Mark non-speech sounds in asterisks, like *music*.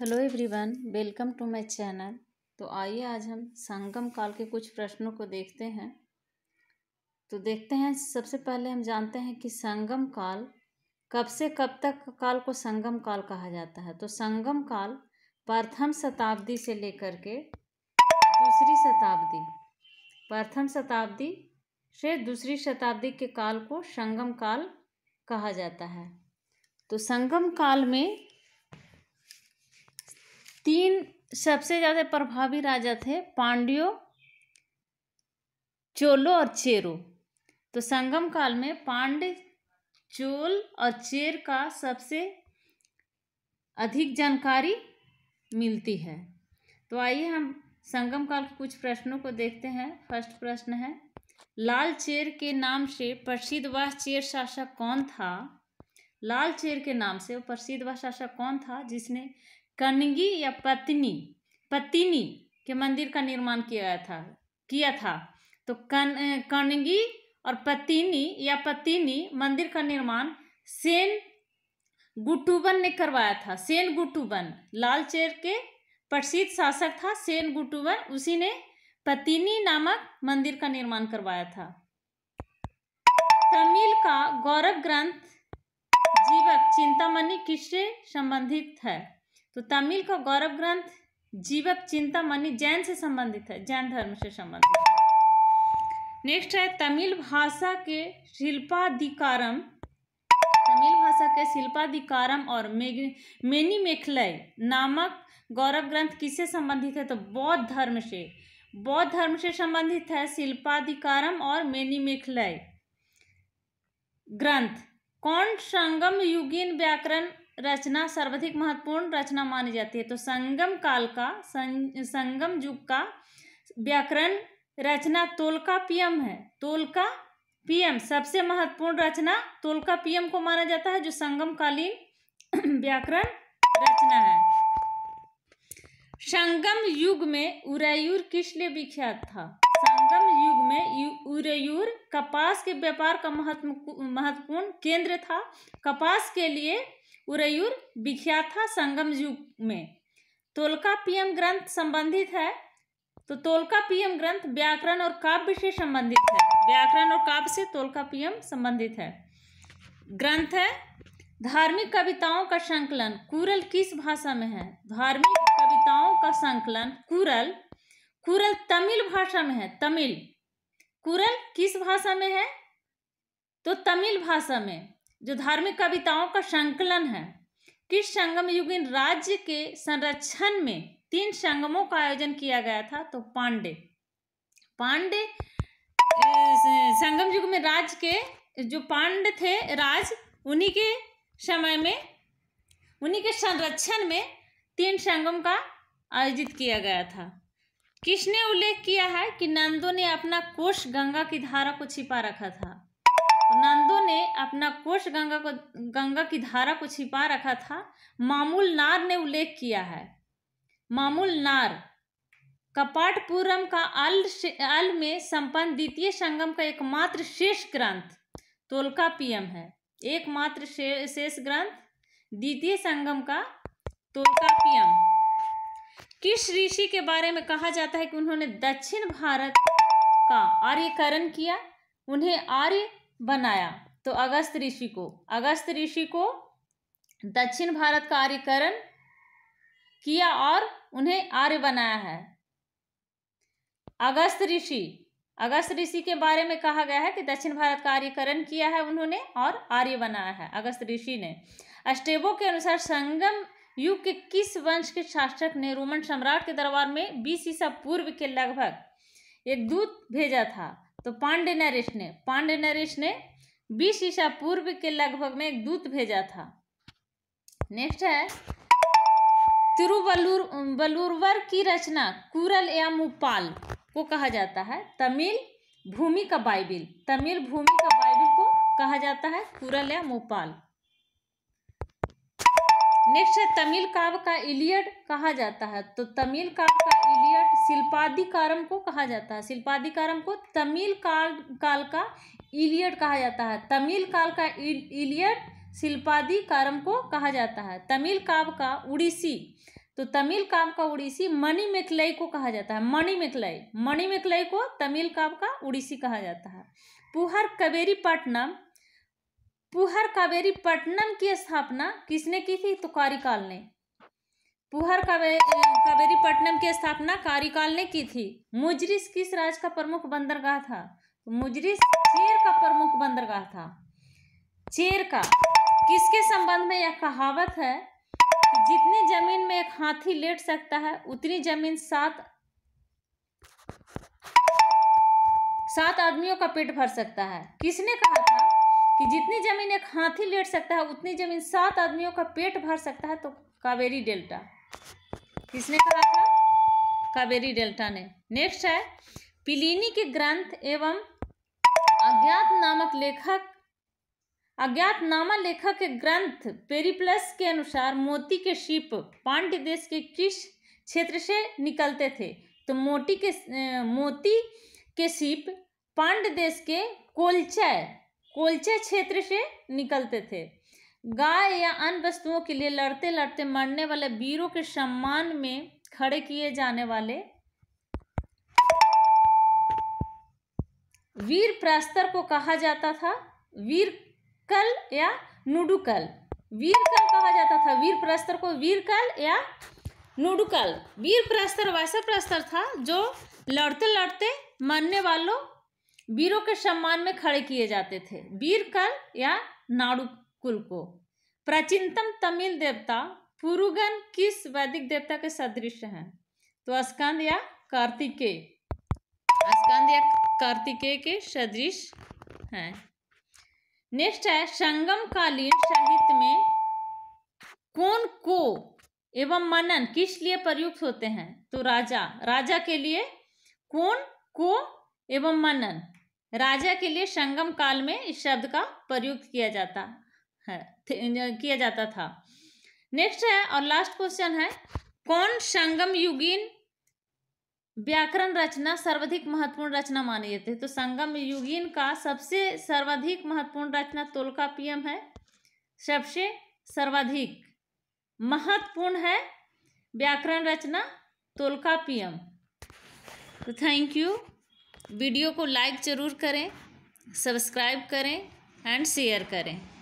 hello everyone welcome to my channel तो आइए आज हम संगम काल के कुछ प्रश्नों को देखते हैं तो देखते हैं सबसे पहले हम जानते हैं कि संगम काल कब से कब तक काल को संगम काल कहा जाता है तो संगम काल प्रथम शताब्दी से लेकर के दूसरी शताब्दी प्रथम शताब्दी से दूसरी शताब्दी के काल को संगम काल कहा जाता है तो संगम काल में तीन सबसे ज़्यादा प्रभावी राजा थे पांड्यो चोलो और चेरो तो संगम काल में पांड्य चोल और चेर का सबसे अधिक जानकारी मिलती है तो आइए हम संगम काल के कुछ प्रश्नों को देखते हैं फर्स्ट प्रश्न है लाल चेर के नाम से प्रसिद्ध वह चेर शासक कौन था लाल चेर के नाम से प्रसिद्ध वह शासक कौन था जिसने कनगी या पत्नी पत्नी के मंदिर का निर्माण किया था किया था तो कन कनगी और पत्नी या पत्नी मंदिर का निर्माण सेन गुटुबन ने करवाया था सेन गुटुबन लाल चेर के प्रसिद्ध शासक था सेन गुटुबन उसी ने पतिनी नामक मंदिर का निर्माण करवाया था तमिल का गौरव ग्रंथ जीवक चिंतामणि किससे संबंधित है तो तमिल का गौरव ग्रंथ जीवक चिंता मनी जैन से संबंधित है जैन धर्म से संबंधित नेक्स्ट है तमिल भाषा के शिल्पाधिकारम तमिल भाषा के शिल्पाधिकारम और मेनी मेखलय नामक गौरव ग्रंथ किससे संबंधित है तो बौद्ध धर्म से बौद्ध धर्म से संबंधित है शिल्पाधिकारम और मेनी मेखलय ग्रंथ कौन संगम युगीन व्याकरण रचना सर्वाधिक महत्वपूर्ण रचना मानी जाती है तो संगम काल का सं, संगम युग का व्याकरण रचना तोलका पीएम है तोलका पीएम सबसे महत्वपूर्ण रचना तोलका पीएम को माना जाता है जो संगम कालीन *clears throat* व्याकरण रचना है संगम युग में उरायूर किस लिए विख्यात था संगम युग में उरायूर कपास के व्यापार का महत्वपूर्ण केंद्र था कपास के लिए उरैयूर विख्याथा संगम युग में तोलका पीएम ग्रंथ संबंधित है तो तोलका पीएम ग्रंथ व्याकरण और काव्य से संबंधित है व्याकरण और काव्य से तोलका पीएम संबंधित है ग्रंथ है धार्मिक कविताओं का संकलन कुरल किस भाषा में है धार्मिक कविताओं का संकलन कुरल कुरल तमिल भाषा में है तमिल कुरल किस भाषा में है तो तमिल भाषा में जो धार्मिक कविताओं का संकलन है किस संगम इन राज्य के संरक्षण में तीन संगमों का आयोजन किया गया था तो पांडे पांडे संगम युग में राज के जो पांडे थे राज उन्हीं के समय में उन्हीं के संरक्षण में तीन संगम का आयोजित किया गया था किसने उल्लेख किया है कि नंदो ने अपना कोष गंगा की धारा को छिपा रखा था तो नंदो ने अपना कोष गंगा को गंगा की धारा को छिपा रखा था मामूल नार ने उल्लेख किया है मामूल नार कपाटपुरम का अल अल में संपन्न द्वितीय संगम का एकमात्र शेष ग्रंथ तोलका तोलकापियम है एकमात्र शेष ग्रंथ द्वितीय संगम का तोलका तोलकापियम किस ऋषि के बारे में कहा जाता है कि उन्होंने दक्षिण भारत का आर्यकरण किया उन्हें आर्य बनाया तो अगस्त ऋषि को अगस्त ऋषि को दक्षिण भारत का आर्यकरण किया और उन्हें आर्य बनाया है अगस्त ऋषि अगस्त ऋषि के बारे में कहा गया है कि दक्षिण भारत का आर्यकरण किया है उन्होंने और आर्य बनाया है अगस्त ऋषि ने अस्टेबो के अनुसार संगम युग के किस वंश के शासक ने रोमन सम्राट के दरबार में बीस ईसा पूर्व के लगभग एक दूत भेजा था तो पांडे नरेश ने पांडे नरेश ने बीस ईसा पूर्व के लगभग में एक दूत भेजा था नेक्स्ट है तिरुवलूर बलूरवर की रचना कुरल या मुपाल को कहा जाता है तमिल भूमि का बाइबिल तमिल भूमि का बाइबिल को कहा जाता है कुरल या मुपाल नेक्स्ट है तमिल काव्य का इलियड कहा जाता है तो तमिल काव्य का इलियड शिल्पाधिकारम को कहा जाता है शिल्पाधिकारम को तमिल काल काल का इलियड कहा जाता है तमिल काल का इलियड शिल्पाधिकारम को कहा जाता है तमिल काव्य का उड़ीसी तो तमिल काव्य का उड़ीसी मणि मेकलई को कहा जाता है मणि मेकलई मणि को तमिल काव्य का उड़ीसी कहा जाता है पुहर कवेरी पटनम पुहर कावेरी पट्टनम की स्थापना किसने की थी तो कारिकाल ने पुहर कावे, कावेरी पट्टनम की स्थापना कारिकाल ने की थी मुजरिस किस राज का प्रमुख बंदरगाह था तो मुजरिस चेर का प्रमुख बंदरगाह था चेर का किसके संबंध में यह कहावत है जितनी जमीन में एक हाथी लेट सकता है उतनी जमीन सात सात आदमियों का पेट भर सकता है किसने कहा था कि जितनी ज़मीन एक हाथी लेट सकता है उतनी ज़मीन सात आदमियों का पेट भर सकता है तो कावेरी डेल्टा किसने कहा था कावेरी डेल्टा ने नेक्स्ट है पिलिनी के ग्रंथ एवं अज्ञात नामक लेखक अज्ञात नामा लेखक के ग्रंथ पेरिप्लस के अनुसार मोती के शिप पांड्य देश के किस क्षेत्र से निकलते थे तो मोती के मोती के शिप पांड्य देश के कोलचय कोलचे क्षेत्र से निकलते थे गाय या अन्य वस्तुओं के लिए लड़ते लड़ते मरने वाले वीरों के सम्मान में खड़े किए जाने वाले वीर प्रस्तर को कहा जाता था वीर कल या नुडुकल वीर कल कहा जाता था वीर प्रस्तर को वीर कल या नुडुकल वीर प्रस्तर वैसा प्रस्तर था जो लड़ते लड़ते मरने वालों वीरों के सम्मान में खड़े किए जाते थे वीर कल या नाड़ू कुल को प्राचीनतम तमिल देवता पुरुगन किस वैदिक देवता के सदृश हैं तो स्कंद या कार्तिकेय स्कंद या कार्तिकेय के सदृश हैं नेक्स्ट है संगमकालीन साहित्य में कौन को एवं मनन किस लिए प्रयुक्त होते हैं तो राजा राजा के लिए कौन को एवं मनन राजा के लिए संगम काल में इस शब्द का प्रयुक्त किया जाता है किया जाता था नेक्स्ट है और लास्ट क्वेश्चन है कौन संगम युगीन व्याकरण रचना सर्वाधिक महत्वपूर्ण रचना मानी जाती है तो संगम युगीन का सबसे सर्वाधिक महत्वपूर्ण रचना तोलका पीएम है सबसे सर्वाधिक महत्वपूर्ण है व्याकरण रचना तोलका पीएम तो थैंक यू वीडियो को लाइक ज़रूर करें सब्सक्राइब करें एंड शेयर करें